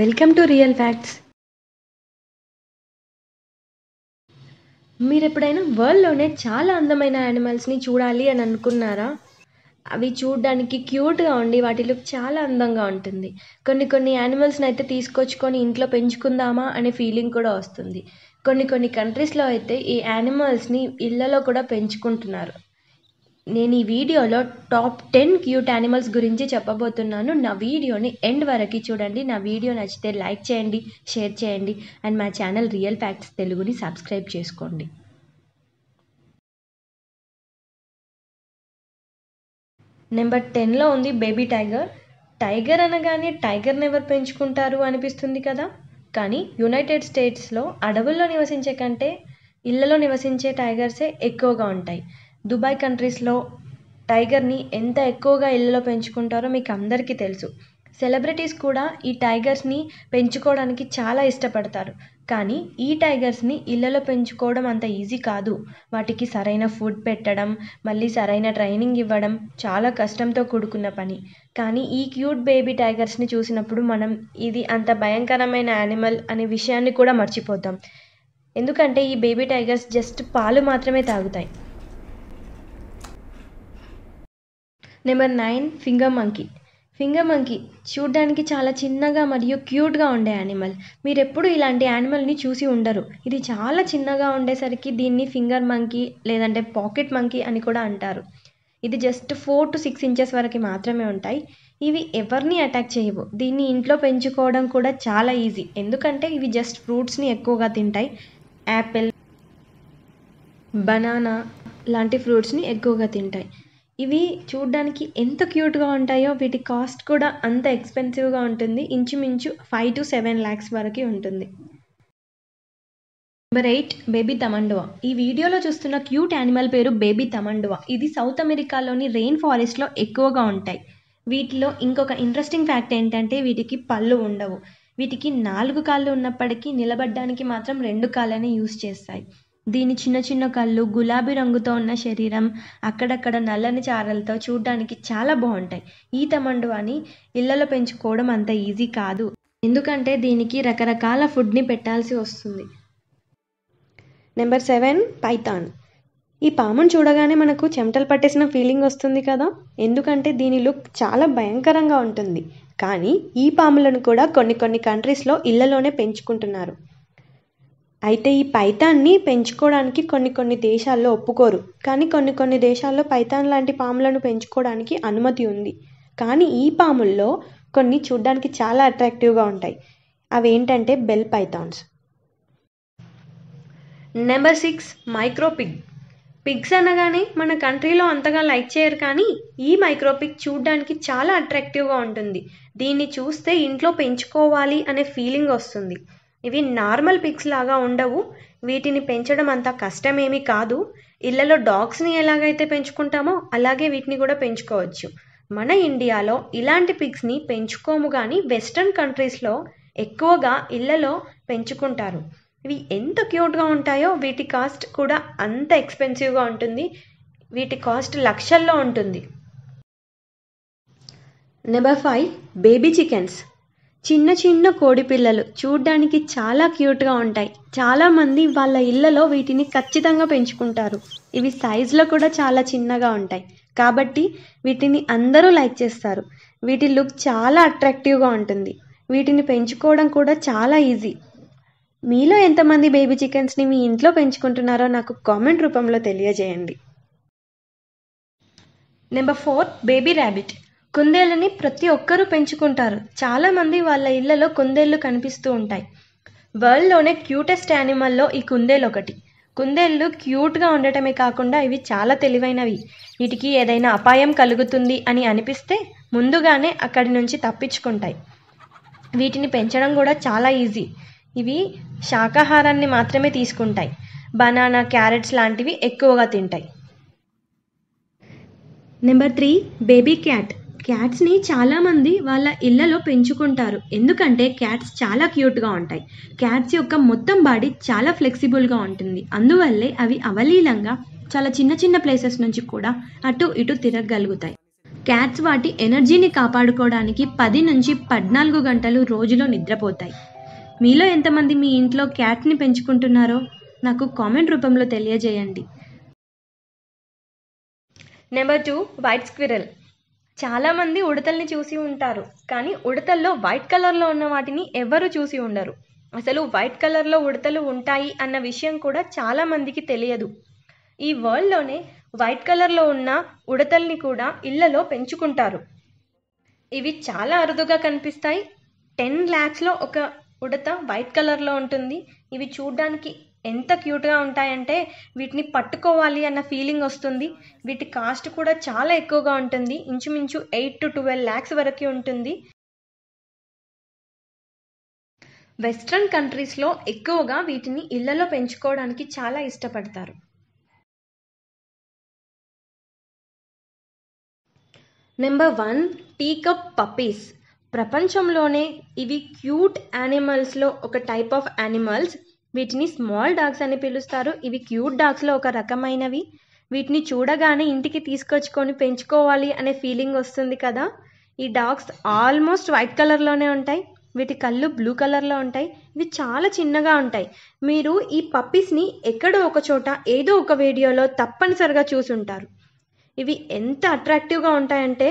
welcome to real facts మీరు ఎప్పుడైనా వరల్డ్లోనే చాలా అందమైన యానిమల్స్ని చూడాలి అని అనుకున్నారా అవి చూడడానికి క్యూట్గా ఉండి వాటి లుక్ చాలా అందంగా ఉంటుంది కొన్ని కొన్ని యానిమల్స్ని అయితే తీసుకొచ్చుకొని ఇంట్లో పెంచుకుందామా అనే ఫీలింగ్ కూడా వస్తుంది కొన్ని కొన్ని కంట్రీస్లో అయితే ఈ యానిమల్స్ని ఇళ్లలో కూడా పెంచుకుంటున్నారు నేను ఈ వీడియోలో టాప్ టెన్ క్యూట్ యానిమల్స్ గురించి చెప్పబోతున్నాను నా వీడియోని ఎండ్ వరకు చూడండి నా వీడియో నచ్చితే లైక్ చేయండి షేర్ చేయండి అండ్ మా ఛానల్ రియల్ ఫ్యాక్ట్స్ తెలుగుని సబ్స్క్రైబ్ చేసుకోండి నెంబర్ టెన్లో ఉంది బేబీ టైగర్ టైగర్ అనగానే టైగర్ని ఎవరు పెంచుకుంటారు అనిపిస్తుంది కదా కానీ యునైటెడ్ స్టేట్స్లో అడవుల్లో నివసించే కంటే ఇళ్లలో నివసించే టైగర్సే ఎక్కువగా ఉంటాయి దుబాయ్ కంట్రీస్లో టైగర్ని ఎంత ఎక్కువగా ఇళ్ళలో పెంచుకుంటారో మీకు అందరికీ తెలుసు సెలబ్రిటీస్ కూడా ఈ టైగర్స్ని పెంచుకోవడానికి చాలా ఇష్టపడతారు కానీ ఈ టైగర్స్ని ఇళ్ళలో పెంచుకోవడం అంత ఈజీ కాదు వాటికి సరైన ఫుడ్ పెట్టడం మళ్ళీ సరైన ట్రైనింగ్ ఇవ్వడం చాలా కష్టంతో కూడుకున్న పని కానీ ఈ క్యూట్ బేబీ టైగర్స్ని చూసినప్పుడు మనం ఇది అంత భయంకరమైన యానిమల్ అనే విషయాన్ని కూడా మర్చిపోతాం ఎందుకంటే ఈ బేబీ టైగర్స్ జస్ట్ పాలు మాత్రమే తాగుతాయి number nine finger monkey finger monkey చూడ్డానికి చాలా చిన్నగా మరియు క్యూట్గా ఉండే యానిమల్ మీరు ఎప్పుడు ఇలాంటి యానిమల్ని చూసి ఉండరు ఇది చాలా చిన్నగా ఉండేసరికి దీన్ని ఫింగర్ మంకీ లేదంటే పాకెట్ మంకీ అని కూడా అంటారు ఇది just four to six inches వరకు మాత్రమే ఉంటాయి ఇవి ఎవరిని అటాక్ చేయవు దీన్ని ఇంట్లో పెంచుకోవడం కూడా చాలా ఈజీ ఎందుకంటే ఇవి జస్ట్ ఫ్రూట్స్ని ఎక్కువగా తింటాయి యాపిల్ బనానా లాంటి ఫ్రూట్స్ని ఎక్కువగా తింటాయి ఇవి చూడ్డానికి ఎంత క్యూట్గా ఉంటాయో వీటి కాస్ట్ కూడా అంత ఎక్స్పెన్సివ్గా ఉంటుంది ఇంచుమించు ఫైవ్ టు సెవెన్ ల్యాక్స్ వరకు ఉంటుంది నెంబర్ ఎయిట్ బేబీ తమండువా ఈ వీడియోలో చూస్తున్న క్యూట్ యానిమల్ పేరు బేబీ తమండువా ఇది సౌత్ అమెరికాలోని రెయిన్ ఫారెస్ట్లో ఎక్కువగా ఉంటాయి వీటిలో ఇంకొక ఇంట్రెస్టింగ్ ఫ్యాక్ట్ ఏంటంటే వీటికి పళ్ళు ఉండవు వీటికి నాలుగు కాళ్ళు ఉన్నప్పటికీ నిలబడ్డానికి మాత్రం రెండు కాళ్ళనే యూస్ చేస్తాయి దీని చిన్న చిన్న కళ్ళు గులాబీ రంగుతో ఉన్న శరీరం అక్కడక్కడ నల్లని చారలతో చూడడానికి చాలా బాగుంటాయి ఈత అని ఇళ్లలో పెంచుకోవడం అంత ఈజీ కాదు ఎందుకంటే దీనికి రకరకాల ఫుడ్ని పెట్టాల్సి వస్తుంది నెంబర్ సెవెన్ పైథాన్ ఈ పామును చూడగానే మనకు చెమటలు పట్టేసిన ఫీలింగ్ వస్తుంది కదా ఎందుకంటే దీని లుక్ చాలా భయంకరంగా ఉంటుంది కానీ ఈ పాములను కూడా కొన్ని కొన్ని కంట్రీస్లో ఇళ్లలోనే పెంచుకుంటున్నారు అయితే ఈ పైతాన్ని పెంచుకోవడానికి కొన్ని కొన్ని దేశాల్లో ఒప్పుకోరు కానీ కొన్ని కొన్ని దేశాల్లో పైతాన్ లాంటి పాములను పెంచుకోవడానికి అనుమతి ఉంది కానీ ఈ పాముల్లో కొన్ని చూడ్డానికి చాలా అట్రాక్టివ్గా ఉంటాయి అవి ఏంటంటే ball pythons number six micro pigs అనగానే మన కంట్రీలో అంతగా లైక్ చేయరు కానీ ఈ మైక్రోపిక్ చూడ్డానికి చాలా అట్రాక్టివ్గా ఉంటుంది దీన్ని చూస్తే ఇంట్లో పెంచుకోవాలి అనే ఫీలింగ్ వస్తుంది ఇవి నార్మల్ పిక్స్ లాగా ఉండవు వీటిని పెంచడం అంత కష్టమేమీ కాదు ఇళ్లలో డాగ్స్ని ఎలాగైతే పెంచుకుంటామో అలాగే వీటిని కూడా పెంచుకోవచ్చు మన ఇండియాలో ఇలాంటి పిక్స్ని పెంచుకోము కానీ వెస్ట్రన్ కంట్రీస్లో ఎక్కువగా ఇళ్లలో పెంచుకుంటారు ఇవి ఎంత క్యూట్గా ఉంటాయో వీటి కాస్ట్ కూడా అంత ఎక్స్పెన్సివ్గా ఉంటుంది వీటి కాస్ట్ లక్షల్లో ఉంటుంది నెంబర్ ఫైవ్ బేబీ చికెన్స్ చిన్న చిన్న కోడిపిల్లలు చూడ్డానికి చాలా క్యూట్గా ఉంటాయి చాలామంది వాళ్ళ ఇళ్లలో వీటిని ఖచ్చితంగా పెంచుకుంటారు ఇవి సైజులో కూడా చాలా చిన్నగా ఉంటాయి కాబట్టి వీటిని అందరూ లైక్ చేస్తారు వీటి లుక్ చాలా అట్రాక్టివ్గా ఉంటుంది వీటిని పెంచుకోవడం కూడా చాలా ఈజీ మీలో ఎంతమంది బేబీ చికెన్స్ని మీ ఇంట్లో పెంచుకుంటున్నారో నాకు కామెంట్ రూపంలో తెలియజేయండి నెంబర్ ఫోర్ బేబీ ర్యాబిట్ కుందేళ్ళని ప్రతి ఒక్కరూ పెంచుకుంటారు చాలామంది వాళ్ళ ఇళ్లలో కుందేళ్ళు కనిపిస్తూ ఉంటాయి వరల్డ్లోనే క్యూటెస్ట్ యానిమల్లో ఈ కుందేలు ఒకటి కుందేళ్ళు క్యూట్గా ఉండటమే కాకుండా ఇవి చాలా తెలివైనవి వీటికి ఏదైనా అపాయం కలుగుతుంది అని అనిపిస్తే ముందుగానే అక్కడి నుంచి తప్పించుకుంటాయి వీటిని పెంచడం కూడా చాలా ఈజీ ఇవి శాకాహారాన్ని మాత్రమే తీసుకుంటాయి బనానా క్యారెట్స్ లాంటివి ఎక్కువగా తింటాయి నెంబర్ త్రీ బేబీ క్యాట్ క్యాట్స్ని చాలామంది వాళ్ళ ఇళ్లలో పెంచుకుంటారు ఎందుకంటే క్యాట్స్ చాలా క్యూట్గా ఉంటాయి క్యాట్స్ యొక్క మొత్తం బాడీ చాలా ఫ్లెక్సిబుల్గా ఉంటుంది అందువల్లే అవి అవలీలంగా చాలా చిన్న చిన్న ప్లేసెస్ నుంచి కూడా అటు ఇటు తిరగగలుగుతాయి క్యాట్స్ వాటి ఎనర్జీని కాపాడుకోవడానికి పది నుంచి పద్నాలుగు గంటలు రోజులో నిద్రపోతాయి మీలో ఎంతమంది మీ ఇంట్లో క్యాట్ని పెంచుకుంటున్నారో నాకు కామెంట్ రూపంలో తెలియజేయండి నెంబర్ టూ వైట్ స్క్విరల్ చాలామంది ఉడతల్ని చూసి ఉంటారు కానీ ఉడతల్లో వైట్ కలర్లో ఉన్న వాటిని ఎవరు చూసి ఉండరు అసలు వైట్ కలర్లో ఉడతలు ఉంటాయి అన్న విషయం కూడా చాలామందికి తెలియదు ఈ వరల్డ్లోనే వైట్ కలర్లో ఉన్న ఉడతల్ని కూడా ఇళ్లలో పెంచుకుంటారు ఇవి చాలా అరుదుగా కనిపిస్తాయి టెన్ ల్యాక్స్లో ఒక ఉడత వైట్ కలర్లో ఉంటుంది ఇవి చూడ్డానికి ఎంత క్యూట్గా ఉంటాయంటే వీటిని పట్టుకోవాలి అన్న ఫీలింగ్ వస్తుంది వీటి కాస్ట్ కూడా చాలా ఎక్కువగా ఉంటుంది ఇంచుమించు ఎయిట్ టు ట్వెల్వ్ ల్యాక్స్ వరకు ఉంటుంది వెస్ట్రన్ కంట్రీస్లో ఎక్కువగా వీటిని ఇళ్లలో పెంచుకోవడానికి చాలా ఇష్టపడతారు నెంబర్ వన్ టీకప్ పప్పీస్ ప్రపంచంలోనే ఇవి క్యూట్ యానిమల్స్లో ఒక టైప్ ఆఫ్ యానిమల్స్ వీటిని స్మాల్ డాగ్స్ అని పిలుస్తారు ఇవి క్యూట్ డాగ్స్లో ఒక రకమైనవి వీటిని చూడగానే ఇంటికి తీసుకొచ్చుకొని పెంచుకోవాలి అనే ఫీలింగ్ వస్తుంది కదా ఈ డాగ్స్ ఆల్మోస్ట్ వైట్ కలర్లోనే ఉంటాయి వీటి కళ్ళు బ్లూ కలర్లో ఉంటాయి ఇవి చాలా చిన్నగా ఉంటాయి మీరు ఈ పప్పీస్ని ఎక్కడో ఒక చోట ఏదో ఒక వీడియోలో తప్పనిసరిగా చూసుంటారు ఇవి ఎంత అట్రాక్టివ్గా ఉంటాయంటే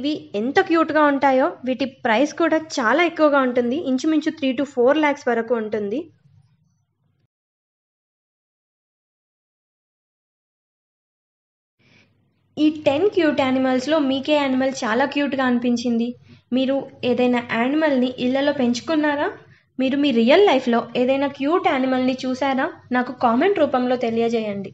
ఇవి ఎంత క్యూట్గా ఉంటాయో వీటి ప్రైస్ కూడా చాలా ఎక్కువగా ఉంటుంది ఇంచుమించు త్రీ టు ఫోర్ ల్యాక్స్ వరకు ఉంటుంది ఈ టెన్ క్యూట్ యానిమల్స్లో మీకే యానిమల్ చాలా క్యూట్గా అనిపించింది మీరు ఏదైనా యానిమల్ని ఇళ్లలో పెంచుకున్నారా మీరు మీ రియల్ లైఫ్లో ఏదైనా క్యూట్ యానిమల్ని చూసారా నాకు కామెంట్ రూపంలో తెలియజేయండి